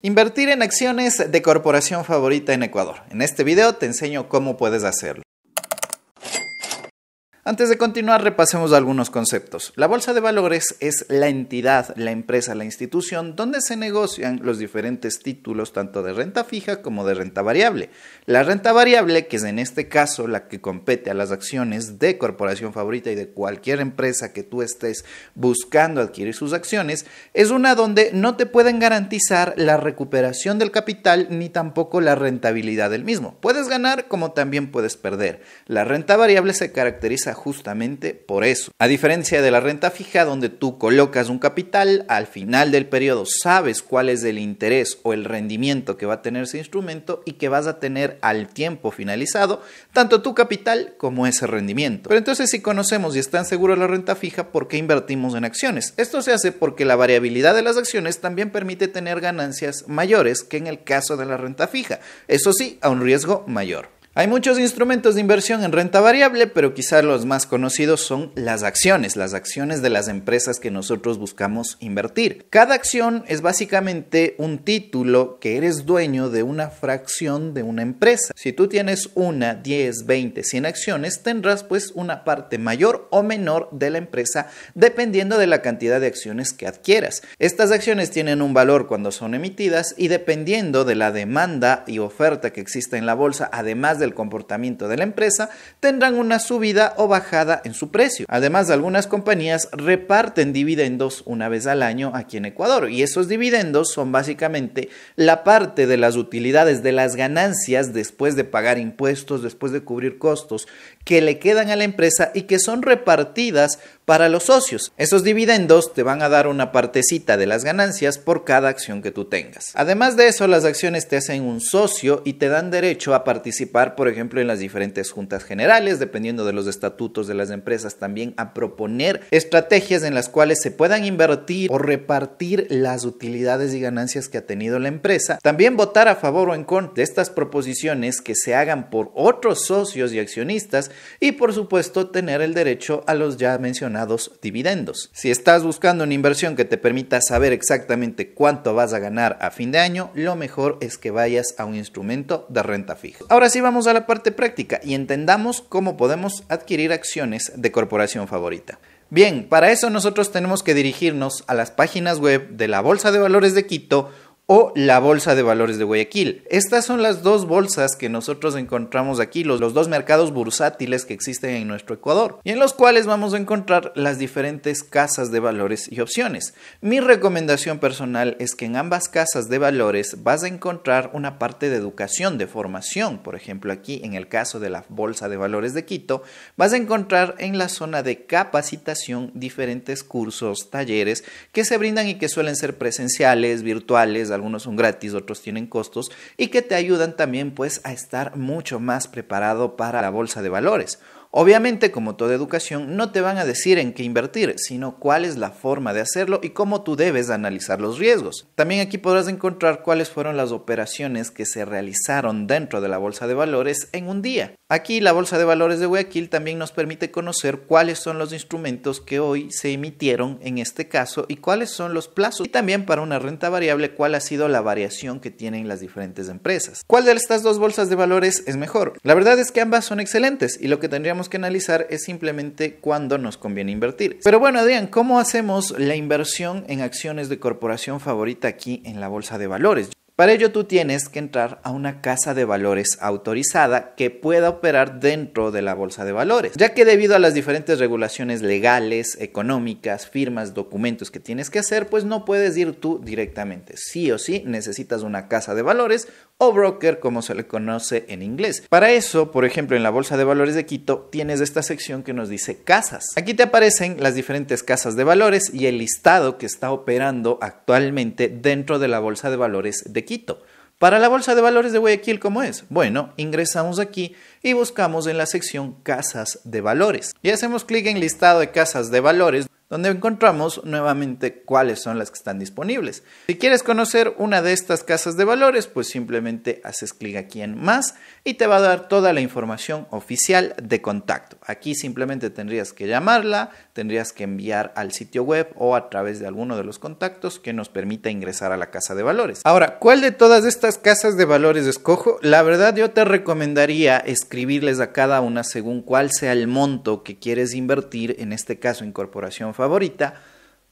Invertir en acciones de corporación favorita en Ecuador. En este video te enseño cómo puedes hacerlo. Antes de continuar, repasemos algunos conceptos. La Bolsa de Valores es la entidad, la empresa, la institución donde se negocian los diferentes títulos tanto de renta fija como de renta variable. La renta variable, que es en este caso la que compete a las acciones de corporación favorita y de cualquier empresa que tú estés buscando adquirir sus acciones, es una donde no te pueden garantizar la recuperación del capital ni tampoco la rentabilidad del mismo. Puedes ganar como también puedes perder. La renta variable se caracteriza justamente por eso. A diferencia de la renta fija, donde tú colocas un capital, al final del periodo sabes cuál es el interés o el rendimiento que va a tener ese instrumento y que vas a tener al tiempo finalizado, tanto tu capital como ese rendimiento. Pero entonces si conocemos y están seguros la renta fija, ¿por qué invertimos en acciones? Esto se hace porque la variabilidad de las acciones también permite tener ganancias mayores que en el caso de la renta fija, eso sí, a un riesgo mayor. Hay muchos instrumentos de inversión en renta variable, pero quizás los más conocidos son las acciones, las acciones de las empresas que nosotros buscamos invertir. Cada acción es básicamente un título que eres dueño de una fracción de una empresa. Si tú tienes una, 10, 20, 100 acciones, tendrás pues una parte mayor o menor de la empresa dependiendo de la cantidad de acciones que adquieras. Estas acciones tienen un valor cuando son emitidas y dependiendo de la demanda y oferta que exista en la bolsa, además de comportamiento de la empresa, tendrán una subida o bajada en su precio. Además, algunas compañías reparten dividendos una vez al año aquí en Ecuador y esos dividendos son básicamente la parte de las utilidades, de las ganancias después de pagar impuestos, después de cubrir costos que le quedan a la empresa y que son repartidas para los socios. Esos dividendos te van a dar una partecita de las ganancias por cada acción que tú tengas. Además de eso, las acciones te hacen un socio y te dan derecho a participar, por ejemplo, en las diferentes juntas generales, dependiendo de los estatutos de las empresas, también a proponer estrategias en las cuales se puedan invertir o repartir las utilidades y ganancias que ha tenido la empresa. También votar a favor o en contra de estas proposiciones que se hagan por otros socios y accionistas y, por supuesto, tener el derecho a los ya mencionados dividendos. Si estás buscando una inversión que te permita saber exactamente cuánto vas a ganar a fin de año, lo mejor es que vayas a un instrumento de renta fija. Ahora sí vamos a la parte práctica y entendamos cómo podemos adquirir acciones de corporación favorita. Bien, para eso nosotros tenemos que dirigirnos a las páginas web de la Bolsa de Valores de Quito, o la Bolsa de Valores de Guayaquil. Estas son las dos bolsas que nosotros encontramos aquí, los, dos mercados bursátiles que existen en nuestro Ecuador, y en los cuales vamos a encontrar las diferentes casas de valores y opciones. Mi recomendación personal es que en ambas casas de valores vas a encontrar una parte de educación, de formación. Por ejemplo, aquí en el caso de la Bolsa de Valores de Quito, vas a encontrar en la zona de capacitación diferentes cursos, talleres que se brindan y que suelen ser presenciales, virtuales, algunos son gratis, otros tienen costos y que te ayudan también pues a estar mucho más preparado para la bolsa de valores. Obviamente, como toda educación, no te van a decir en qué invertir, sino cuál es la forma de hacerlo y cómo tú debes analizar los riesgos. También aquí podrás encontrar cuáles fueron las operaciones que se realizaron dentro de la bolsa de valores en un día. Aquí la bolsa de valores de Guayaquil también nos permite conocer cuáles son los instrumentos que hoy se emitieron en este caso y cuáles son los plazos y también para una renta variable cuál ha sido la variación que tienen las diferentes empresas. ¿Cuál de estas dos bolsas de valores es mejor? La verdad es que ambas son excelentes y lo que tendríamos que analizar es simplemente cuándo nos conviene invertir. Pero bueno, Adrián, ¿cómo hacemos la inversión en acciones de corporación favorita aquí en la bolsa de valores? Para ello tú tienes que entrar a una casa de valores autorizada que pueda operar dentro de la bolsa de valores, ya que debido a las diferentes regulaciones legales, económicas, firmas, documentos que tienes que hacer, pues no puedes ir tú directamente. Sí o sí necesitas una casa de valores o broker como se le conoce en inglés. Para eso, por ejemplo, en la bolsa de valores de Quito tienes esta sección que nos dice casas. Aquí te aparecen las diferentes casas de valores y el listado que está operando actualmente dentro de la bolsa de valores de Quito. Para la Bolsa de Valores de Guayaquil, ¿cómo es? Bueno, ingresamos aquí y buscamos en la sección Casas de Valores. Y hacemos clic en Listado de Casas de Valores donde encontramos nuevamente cuáles son las que están disponibles. Si quieres conocer una de estas casas de valores, pues simplemente haces clic aquí en más y te va a dar toda la información oficial de contacto. Aquí simplemente tendrías que llamarla, tendrías que enviar al sitio web o a través de alguno de los contactos que nos permita ingresar a la casa de valores. Ahora, ¿cuál de todas estas casas de valores escojo? La verdad yo te recomendaría escribirles a cada una según cuál sea el monto que quieres invertir, en este caso incorporación favorita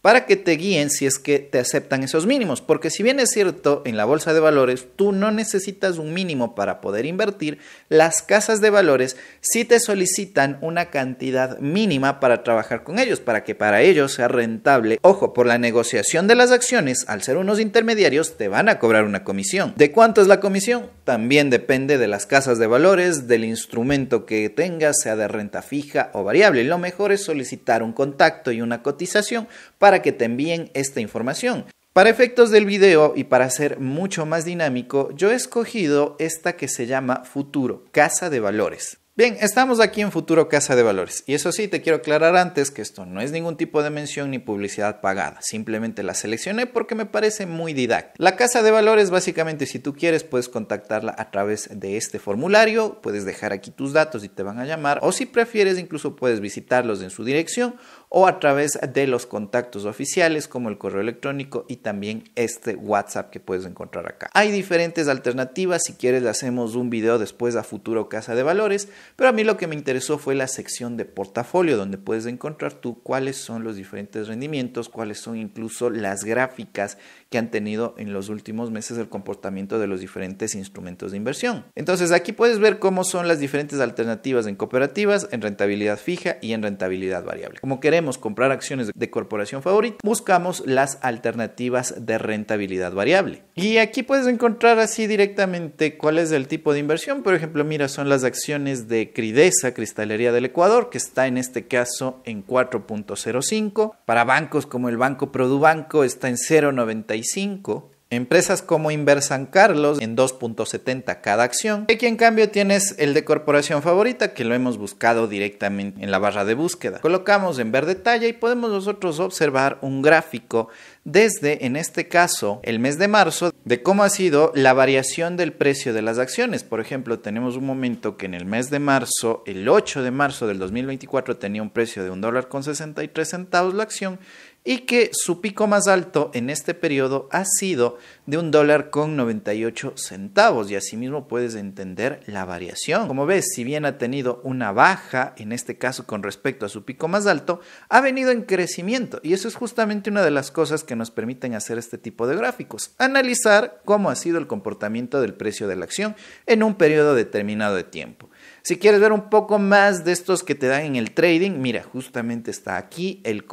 para que te guíen si es que te aceptan esos mínimos. Porque si bien es cierto, en la bolsa de valores tú no necesitas un mínimo para poder invertir, las casas de valores sí te solicitan una cantidad mínima para trabajar con ellos, para que para ellos sea rentable. Ojo, por la negociación de las acciones, al ser unos intermediarios, te van a cobrar una comisión. ¿De cuánto es la comisión? También depende de las casas de valores, del instrumento que tengas, sea de renta fija o variable. Lo mejor es solicitar un contacto y una cotización para que te envíen esta información. Para efectos del video y para ser mucho más dinámico, yo he escogido esta que se llama Futuro, Casa de Valores. Bien, estamos aquí en Futuro Casa de Valores y eso sí, te quiero aclarar antes que esto no es ningún tipo de mención ni publicidad pagada, simplemente la seleccioné porque me parece muy didáctica. La Casa de Valores básicamente si tú quieres puedes contactarla a través de este formulario, puedes dejar aquí tus datos y te van a llamar o si prefieres incluso puedes visitarlos en su dirección o a través de los contactos oficiales como el correo electrónico y también este WhatsApp que puedes encontrar acá. Hay diferentes alternativas, si quieres le hacemos un video después a futuro Casa de Valores, pero a mí lo que me interesó fue la sección de portafolio donde puedes encontrar tú cuáles son los diferentes rendimientos, cuáles son incluso las gráficas que han tenido en los últimos meses el comportamiento de los diferentes instrumentos de inversión. Entonces aquí puedes ver cómo son las diferentes alternativas en cooperativas, en rentabilidad fija y en rentabilidad variable. Como queremos queremos comprar acciones de corporación favorita, buscamos las alternativas de rentabilidad variable. Y aquí puedes encontrar así directamente cuál es el tipo de inversión. Por ejemplo, mira, son las acciones de Cridesa, Cristalería del Ecuador, que está en este caso en 4.05. Para bancos como el Banco Produbanco está en 0.95. Empresas como Inversan Carlos en 2.70 cada acción. Y Aquí en cambio tienes el de corporación favorita que lo hemos buscado directamente en la barra de búsqueda. Colocamos en ver detalle y podemos nosotros observar un gráfico desde, en este caso, el mes de marzo, de cómo ha sido la variación del precio de las acciones. Por ejemplo, tenemos un momento que en el mes de marzo, el 8 de marzo del 2024, tenía un precio de $1.63 dólar con 63 centavos la acción y que su pico más alto en este periodo ha sido de un dólar con 98 centavos y asimismo puedes entender la variación. Como ves, si bien ha tenido una baja, en este caso con respecto a su pico más alto, ha venido en crecimiento y eso es justamente una de las cosas que nos permiten hacer este tipo de gráficos, analizar cómo ha sido el comportamiento del precio de la acción en un periodo determinado de tiempo. Si quieres ver un poco más de estos que te dan en el trading, mira, justamente está aquí el,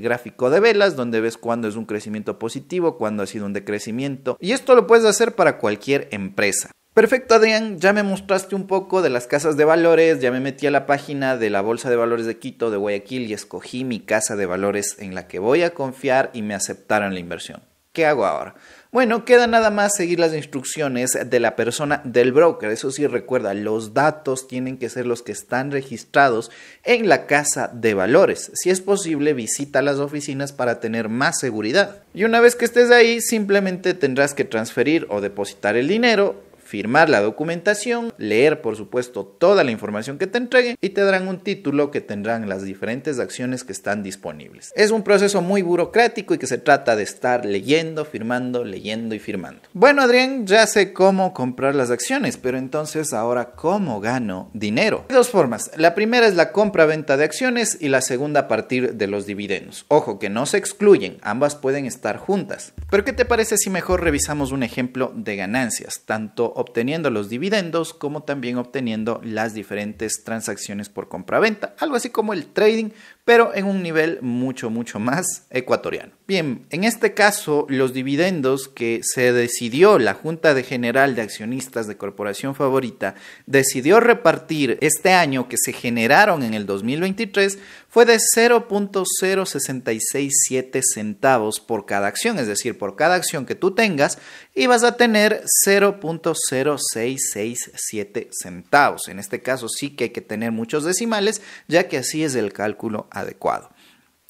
gráfico de velas, donde ves cuándo es un crecimiento positivo, cuándo ha sido un decrecimiento. Y esto lo puedes hacer para cualquier empresa. Perfecto, Adrián, ya me mostraste un poco de las casas de valores, ya me metí a la página de la Bolsa de Valores de Quito, de Guayaquil, y escogí mi casa de valores en la que voy a confiar y me aceptaron la inversión. ¿Qué hago ahora? Bueno, queda nada más seguir las instrucciones de la persona del broker. Eso sí, recuerda, los datos tienen que ser los que están registrados en la casa de valores. Si es posible, visita las oficinas para tener más seguridad. Y una vez que estés ahí, simplemente tendrás que transferir o depositar el dinero firmar la documentación, leer por supuesto toda la información que te entreguen y te darán un título que tendrán las diferentes acciones que están disponibles. Es un proceso muy burocrático y que se trata de estar leyendo, firmando, leyendo y firmando. Bueno Adrián, ya sé cómo comprar las acciones, pero entonces ahora cómo gano dinero. Hay dos formas. La primera es la compra-venta de acciones y la segunda a partir de los dividendos. Ojo que no se excluyen, ambas pueden estar juntas. Pero ¿qué te parece si mejor revisamos un ejemplo de ganancias, tanto obteniendo los dividendos como también obteniendo las diferentes transacciones por compra-venta, algo así como el trading, pero en un nivel mucho, mucho más ecuatoriano. Bien, en este caso, los dividendos que se decidió la Junta General de Accionistas de Corporación Favorita decidió repartir este año que se generaron en el 2023 fue de 0.0667 centavos por cada acción, es decir, por cada acción que tú tengas ibas a tener 0.0667 centavos. En este caso sí que hay que tener muchos decimales, ya que así es el cálculo adecuado.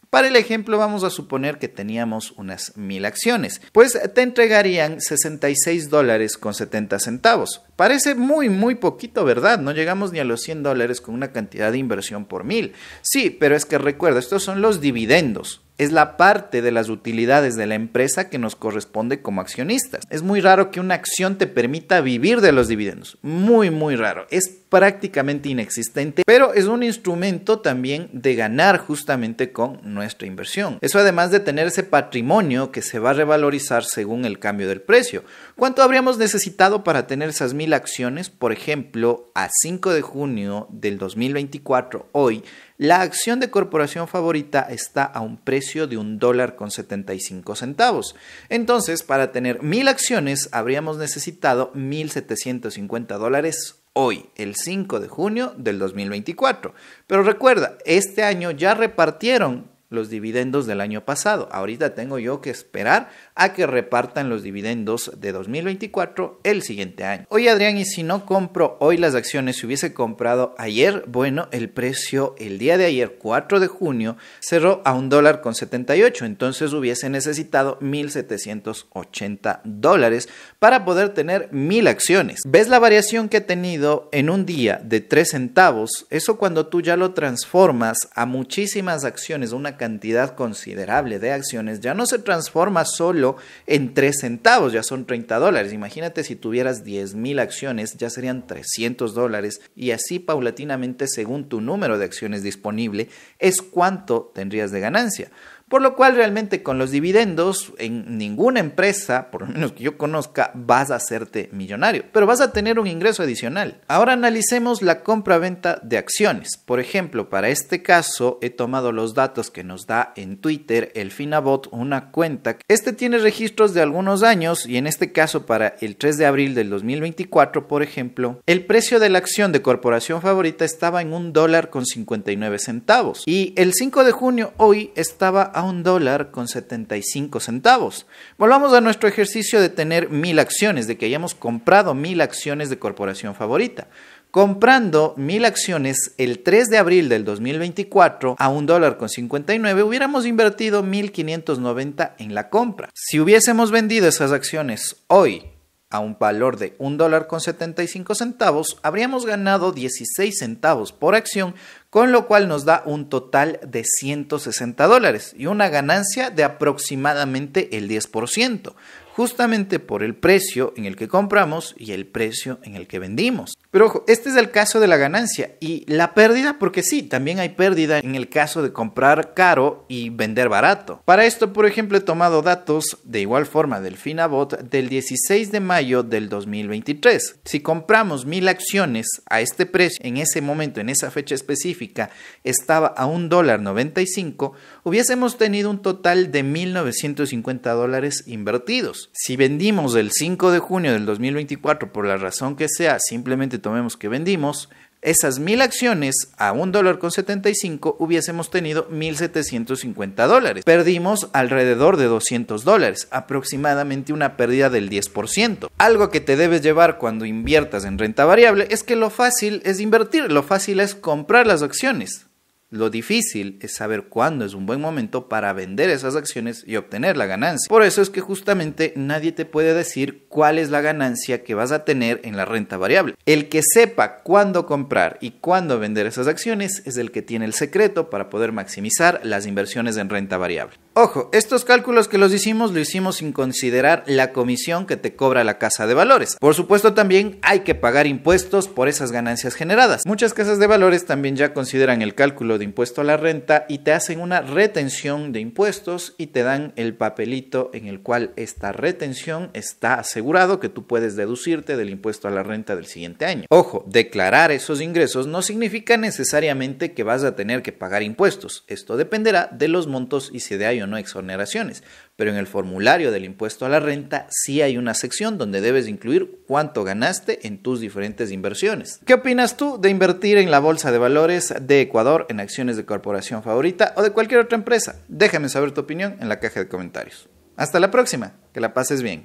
Para el ejemplo vamos a suponer que teníamos unas mil acciones, pues te entregarían 66 dólares con 70 centavos. Parece muy muy poquito, ¿verdad? No llegamos ni a los 100 dólares con una cantidad de inversión por mil. Sí, pero es que recuerda, estos son los dividendos es la parte de las utilidades de la empresa que nos corresponde como accionistas. Es muy raro que una acción te permita vivir de los dividendos. Muy, muy raro. Es prácticamente inexistente, pero es un instrumento también de ganar justamente con nuestra inversión. Eso además de tener ese patrimonio que se va a revalorizar según el cambio del precio. ¿Cuánto habríamos necesitado para tener esas mil acciones? Por ejemplo, a 5 de junio del 2024, hoy, la acción de corporación favorita está a un precio de un dólar con 75 centavos. Entonces, para tener mil acciones, habríamos necesitado 1750 dólares hoy, el 5 de junio del 2024. Pero recuerda, este año ya repartieron los dividendos del año pasado. Ahorita tengo yo que esperar a que repartan los dividendos de 2024 el siguiente año. Hoy Adrián, y si no compro hoy las acciones, si hubiese comprado ayer, bueno, el precio el día de ayer, 4 de junio, cerró a un dólar con 78, entonces hubiese necesitado 1.780 dólares para poder tener 1.000 acciones. ¿Ves la variación que he tenido en un día de 3 centavos? Eso cuando tú ya lo transformas a muchísimas acciones, una cantidad considerable de acciones, ya no se transforma solo en 3 centavos, ya son 30 dólares. Imagínate si tuvieras 10 mil acciones, ya serían 300 dólares y así paulatinamente según tu número de acciones disponible es cuánto tendrías de ganancia. Por lo cual realmente con los dividendos en ninguna empresa, por lo menos que yo conozca, vas a hacerte millonario, pero vas a tener un ingreso adicional. Ahora analicemos la compra-venta de acciones. Por ejemplo, para este caso he tomado los datos que nos da en Twitter el Finabot, una cuenta. Este tiene registros de algunos años y en este caso para el 3 de abril del 2024, por ejemplo, el precio de la acción de corporación favorita estaba en un dólar con 59 centavos y el 5 de junio hoy estaba a un dólar con 75 centavos. Volvamos a nuestro ejercicio de tener mil acciones, de que hayamos comprado mil acciones de corporación favorita. Comprando mil acciones el 3 de abril del 2024 a un dólar con 59, hubiéramos invertido 1.590 en la compra. Si hubiésemos vendido esas acciones hoy a un valor de un dólar con 75 centavos, habríamos ganado 16 centavos por acción con lo cual nos da un total de 160 dólares y una ganancia de aproximadamente el 10%, justamente por el precio en el que compramos y el precio en el que vendimos. Pero ojo, este es el caso de la ganancia y la pérdida, porque sí, también hay pérdida en el caso de comprar caro y vender barato. Para esto, por ejemplo, he tomado datos de igual forma del Finabot del 16 de mayo del 2023. Si compramos mil acciones a este precio, en ese momento, en esa fecha específica, estaba a un dólar 95, hubiésemos tenido un total de 1950 dólares invertidos. Si vendimos el 5 de junio del 2024 por la razón que sea, simplemente tomemos que vendimos, esas mil acciones a un dólar con 75 hubiésemos tenido 1.750 dólares. Perdimos alrededor de 200 dólares, aproximadamente una pérdida del 10%. Algo que te debes llevar cuando inviertas en renta variable es que lo fácil es invertir, lo fácil es comprar las acciones. Lo difícil es saber cuándo es un buen momento para vender esas acciones y obtener la ganancia. Por eso es que justamente nadie te puede decir cuál es la ganancia que vas a tener en la renta variable. El que sepa cuándo comprar y cuándo vender esas acciones es el que tiene el secreto para poder maximizar las inversiones en renta variable. Ojo, estos cálculos que los hicimos lo hicimos sin considerar la comisión que te cobra la casa de valores. Por supuesto también hay que pagar impuestos por esas ganancias generadas. Muchas casas de valores también ya consideran el cálculo de impuesto a la renta y te hacen una retención de impuestos y te dan el papelito en el cual esta retención está asegurado que tú puedes deducirte del impuesto a la renta del siguiente año. Ojo, declarar esos ingresos no significa necesariamente que vas a tener que pagar impuestos. Esto dependerá de los montos y si de ahí no exoneraciones, pero en el formulario del impuesto a la renta sí hay una sección donde debes incluir cuánto ganaste en tus diferentes inversiones. ¿Qué opinas tú de invertir en la bolsa de valores de Ecuador, en acciones de corporación favorita o de cualquier otra empresa? Déjame saber tu opinión en la caja de comentarios. Hasta la próxima, que la pases bien.